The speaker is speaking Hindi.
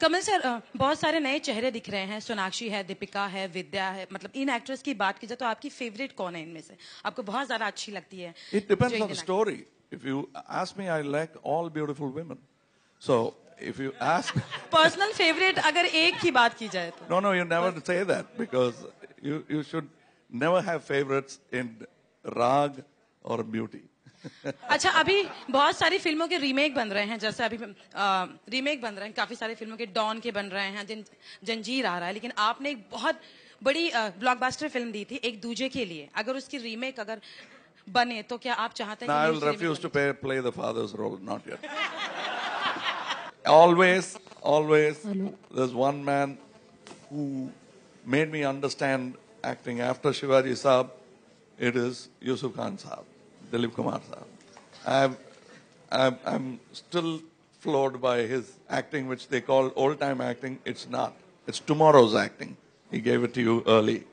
कमल सर बहुत सारे नए चेहरे दिख रहे हैं सोनाक्षी है दीपिका है विद्या है मतलब इन एक्ट्रेस की बात की जाए तो आपकी फेवरेट कौन है इनमें से आपको बहुत ज्यादा अच्छी लगती है it depends on the story if you ask me I like all beautiful women so if you ask personal favourite अगर एक की बात की जाए तो no no you never say that because you you should never have favourites in राग और ब्यूटी अच्छा अभी बहुत सारी फिल्मों के रीमेक बन रहे हैं जैसे अभी आ, रीमेक बन रहे हैं काफी सारी फिल्मों के डॉन के बन रहे हैं जिन जंजीर आ रहा है लेकिन आपने एक बहुत बड़ी ब्लॉकबस्टर फिल्म दी थी एक दूजे के लिए अगर उसकी रीमेक अगर बने तो क्या आप चाहते हैं I refuse to play the father's role not yet always always is one man who it is Yusuf Khan Saab Dilip Kumar sir. I'm, I'm, I'm still floored by his acting, which they call old time acting. It's not, it's tomorrow's acting. He gave it to you early.